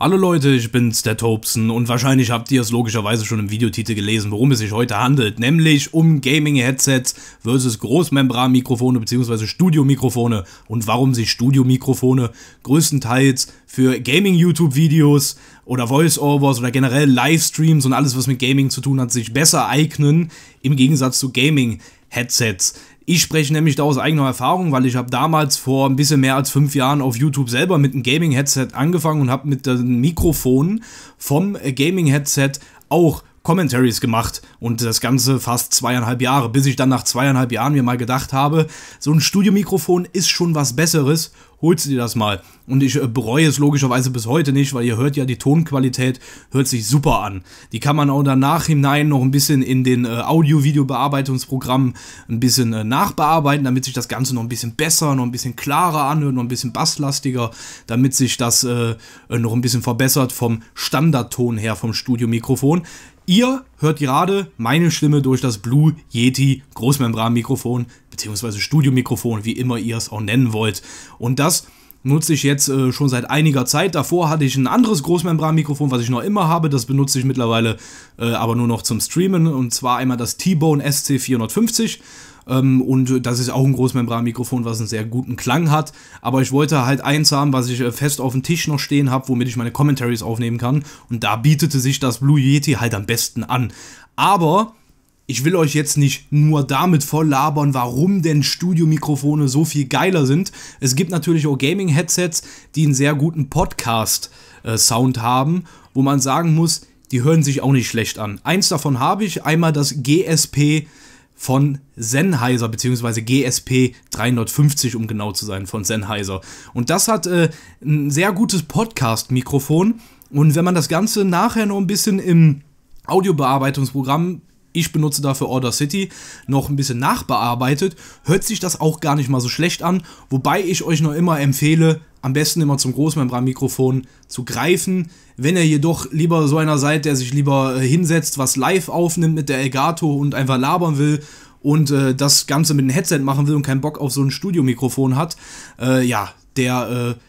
Hallo Leute, ich bin's, der Tobsen, und wahrscheinlich habt ihr es logischerweise schon im Videotitel gelesen, worum es sich heute handelt, nämlich um Gaming-Headsets versus Großmembran-Mikrofone bzw. Studiomikrofone und warum sich Studiomikrofone größtenteils für Gaming-YouTube-Videos oder Voice-Overs oder generell Livestreams und alles, was mit Gaming zu tun hat, sich besser eignen im Gegensatz zu Gaming-Headsets. Ich spreche nämlich da aus eigener Erfahrung, weil ich habe damals vor ein bisschen mehr als fünf Jahren auf YouTube selber mit einem Gaming-Headset angefangen und habe mit dem Mikrofon vom äh, Gaming-Headset auch Commentaries gemacht und das Ganze fast zweieinhalb Jahre, bis ich dann nach zweieinhalb Jahren mir mal gedacht habe, so ein Studiomikrofon ist schon was Besseres holst du dir das mal. Und ich äh, bereue es logischerweise bis heute nicht, weil ihr hört ja, die Tonqualität hört sich super an. Die kann man auch danach hinein noch ein bisschen in den äh, Audio-Video-Bearbeitungsprogrammen ein bisschen äh, nachbearbeiten, damit sich das Ganze noch ein bisschen besser, noch ein bisschen klarer anhört, noch ein bisschen basslastiger, damit sich das äh, äh noch ein bisschen verbessert vom Standardton her vom Studiomikrofon. Ihr hört gerade meine Stimme durch das Blue Yeti Großmembranmikrofon beziehungsweise Studiomikrofon, wie immer ihr es auch nennen wollt. Und das nutze ich jetzt äh, schon seit einiger Zeit. Davor hatte ich ein anderes Großmembranmikrofon, was ich noch immer habe. Das benutze ich mittlerweile äh, aber nur noch zum Streamen. Und zwar einmal das T-Bone SC450. Ähm, und das ist auch ein Großmembranmikrofon, was einen sehr guten Klang hat. Aber ich wollte halt eins haben, was ich äh, fest auf dem Tisch noch stehen habe, womit ich meine Commentaries aufnehmen kann. Und da bietete sich das Blue Yeti halt am besten an. Aber ich will euch jetzt nicht nur damit voll labern, warum denn Studiomikrofone so viel geiler sind. Es gibt natürlich auch Gaming-Headsets, die einen sehr guten Podcast-Sound haben, wo man sagen muss, die hören sich auch nicht schlecht an. Eins davon habe ich, einmal das GSP von Sennheiser, beziehungsweise GSP 350, um genau zu sein, von Sennheiser. Und das hat äh, ein sehr gutes Podcast-Mikrofon. Und wenn man das Ganze nachher noch ein bisschen im Audiobearbeitungsprogramm ich benutze dafür Order City, noch ein bisschen nachbearbeitet, hört sich das auch gar nicht mal so schlecht an, wobei ich euch noch immer empfehle, am besten immer zum Großmembranmikrofon zu greifen. Wenn ihr jedoch lieber so einer seid, der sich lieber äh, hinsetzt, was live aufnimmt mit der Elgato und einfach labern will und äh, das Ganze mit einem Headset machen will und keinen Bock auf so ein Studiomikrofon hat, äh, ja, der äh,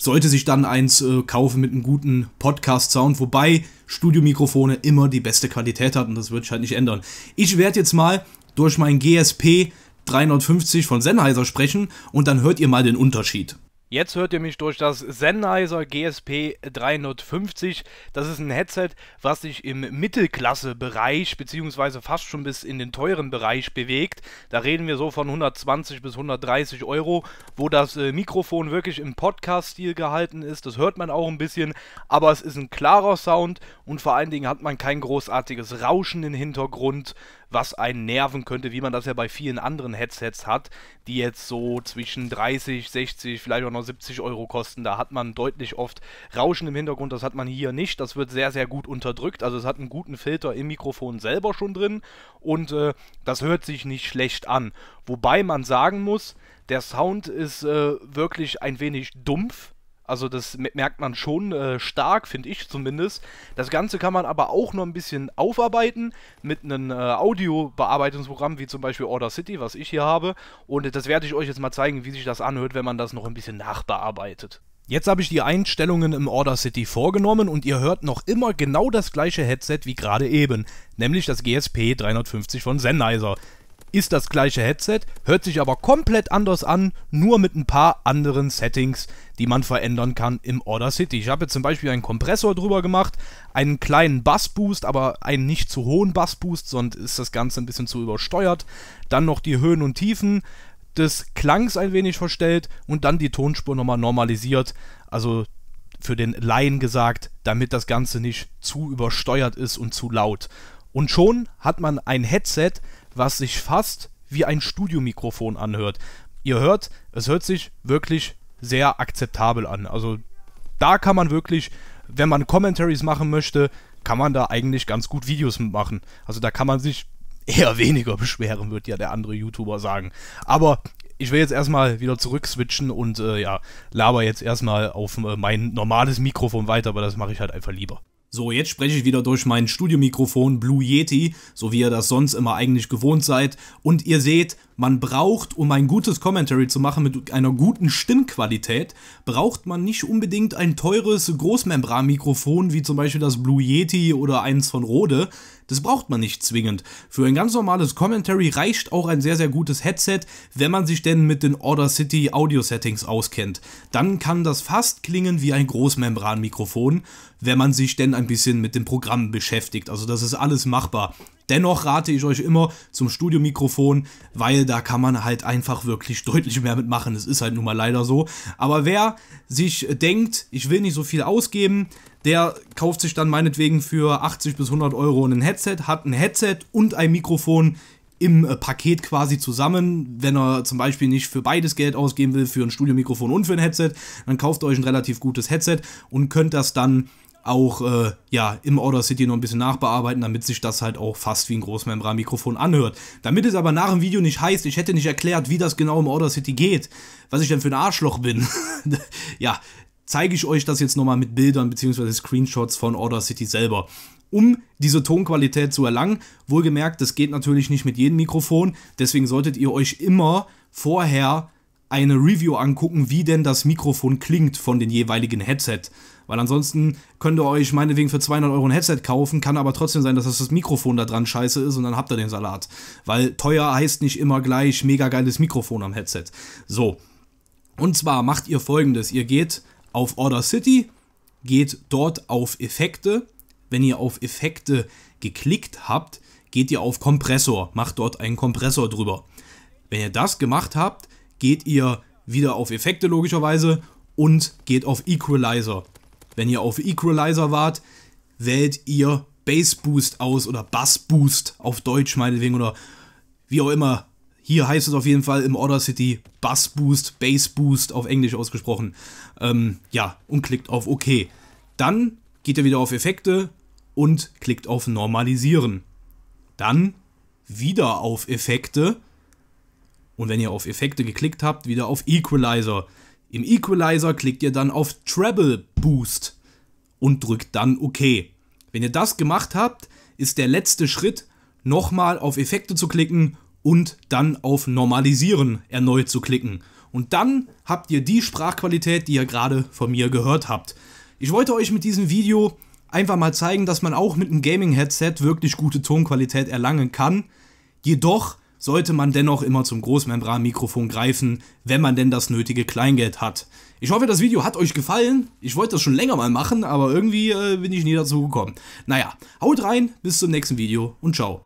sollte sich dann eins äh, kaufen mit einem guten Podcast-Sound, wobei Studiomikrofone immer die beste Qualität hatten. Das wird sich halt nicht ändern. Ich werde jetzt mal durch mein GSP 350 von Sennheiser sprechen und dann hört ihr mal den Unterschied. Jetzt hört ihr mich durch das Sennheiser GSP 350. Das ist ein Headset, was sich im Mittelklasse-Bereich beziehungsweise fast schon bis in den teuren Bereich bewegt. Da reden wir so von 120 bis 130 Euro, wo das äh, Mikrofon wirklich im Podcast-Stil gehalten ist. Das hört man auch ein bisschen, aber es ist ein klarer Sound und vor allen Dingen hat man kein großartiges Rauschen im Hintergrund was einen nerven könnte, wie man das ja bei vielen anderen Headsets hat, die jetzt so zwischen 30, 60, vielleicht auch noch 70 Euro kosten. Da hat man deutlich oft Rauschen im Hintergrund, das hat man hier nicht. Das wird sehr, sehr gut unterdrückt. Also es hat einen guten Filter im Mikrofon selber schon drin und äh, das hört sich nicht schlecht an. Wobei man sagen muss, der Sound ist äh, wirklich ein wenig dumpf also das merkt man schon äh, stark, finde ich zumindest. Das Ganze kann man aber auch noch ein bisschen aufarbeiten mit einem äh, Audiobearbeitungsprogramm wie zum Beispiel Order City, was ich hier habe. Und das werde ich euch jetzt mal zeigen, wie sich das anhört, wenn man das noch ein bisschen nachbearbeitet. Jetzt habe ich die Einstellungen im Order City vorgenommen und ihr hört noch immer genau das gleiche Headset wie gerade eben, nämlich das GSP 350 von Sennheiser ist das gleiche Headset, hört sich aber komplett anders an, nur mit ein paar anderen Settings, die man verändern kann im Order City. Ich habe jetzt zum Beispiel einen Kompressor drüber gemacht, einen kleinen Bassboost, aber einen nicht zu hohen Bassboost, sonst ist das Ganze ein bisschen zu übersteuert. Dann noch die Höhen und Tiefen des Klangs ein wenig verstellt und dann die Tonspur nochmal normalisiert. Also für den Laien gesagt, damit das Ganze nicht zu übersteuert ist und zu laut. Und schon hat man ein Headset, was sich fast wie ein Studiomikrofon anhört. Ihr hört, es hört sich wirklich sehr akzeptabel an. Also da kann man wirklich, wenn man Commentaries machen möchte, kann man da eigentlich ganz gut Videos mitmachen. Also da kann man sich eher weniger beschweren, wird ja der andere YouTuber sagen. Aber ich will jetzt erstmal wieder zurückswitchen und äh, ja, laber jetzt erstmal auf äh, mein normales Mikrofon weiter, aber das mache ich halt einfach lieber. So, jetzt spreche ich wieder durch mein Studiomikrofon Blue Yeti, so wie ihr das sonst immer eigentlich gewohnt seid. Und ihr seht, man braucht, um ein gutes Commentary zu machen mit einer guten Stimmqualität, braucht man nicht unbedingt ein teures Großmembranmikrofon wie zum Beispiel das Blue Yeti oder eins von Rode. Das braucht man nicht zwingend. Für ein ganz normales Commentary reicht auch ein sehr, sehr gutes Headset, wenn man sich denn mit den Order City Audio Settings auskennt. Dann kann das fast klingen wie ein Großmembranmikrofon, wenn man sich denn ein bisschen mit dem Programm beschäftigt. Also das ist alles machbar. Dennoch rate ich euch immer zum Studiomikrofon, weil da kann man halt einfach wirklich deutlich mehr mitmachen. Es ist halt nun mal leider so. Aber wer sich denkt, ich will nicht so viel ausgeben, der kauft sich dann meinetwegen für 80 bis 100 Euro ein Headset, hat ein Headset und ein Mikrofon im äh, Paket quasi zusammen. Wenn er zum Beispiel nicht für beides Geld ausgeben will, für ein Studiomikrofon und für ein Headset, dann kauft euch ein relativ gutes Headset und könnt das dann auch äh, ja, im Order City noch ein bisschen nachbearbeiten, damit sich das halt auch fast wie ein Großmembran-Mikrofon anhört. Damit es aber nach dem Video nicht heißt, ich hätte nicht erklärt, wie das genau im Order City geht, was ich denn für ein Arschloch bin. ja, zeige ich euch das jetzt nochmal mit Bildern bzw. Screenshots von Order City selber. Um diese Tonqualität zu erlangen, wohlgemerkt, das geht natürlich nicht mit jedem Mikrofon, deswegen solltet ihr euch immer vorher eine Review angucken, wie denn das Mikrofon klingt von den jeweiligen Headset. Weil ansonsten könnt ihr euch meinetwegen für 200 Euro ein Headset kaufen, kann aber trotzdem sein, dass das, das Mikrofon da dran scheiße ist und dann habt ihr den Salat. Weil teuer heißt nicht immer gleich mega geiles Mikrofon am Headset. So. Und zwar macht ihr folgendes: Ihr geht auf Order City, geht dort auf Effekte. Wenn ihr auf Effekte geklickt habt, geht ihr auf Kompressor, macht dort einen Kompressor drüber. Wenn ihr das gemacht habt, geht ihr wieder auf Effekte logischerweise und geht auf Equalizer. Wenn ihr auf Equalizer wart, wählt ihr Bass Boost aus oder Bass Boost auf Deutsch meinetwegen oder wie auch immer. Hier heißt es auf jeden Fall im Order City Bass Boost, Bass Boost auf Englisch ausgesprochen. Ähm, ja, und klickt auf OK. Dann geht ihr wieder auf Effekte und klickt auf Normalisieren. Dann wieder auf Effekte und wenn ihr auf Effekte geklickt habt, wieder auf Equalizer. Im Equalizer klickt ihr dann auf Treble Boost und drückt dann OK. Wenn ihr das gemacht habt, ist der letzte Schritt, nochmal auf Effekte zu klicken und dann auf Normalisieren erneut zu klicken. Und dann habt ihr die Sprachqualität, die ihr gerade von mir gehört habt. Ich wollte euch mit diesem Video einfach mal zeigen, dass man auch mit einem Gaming-Headset wirklich gute Tonqualität erlangen kann. Jedoch sollte man dennoch immer zum Großmembranmikrofon greifen, wenn man denn das nötige Kleingeld hat. Ich hoffe, das Video hat euch gefallen. Ich wollte das schon länger mal machen, aber irgendwie äh, bin ich nie dazu gekommen. Naja, haut rein, bis zum nächsten Video und ciao.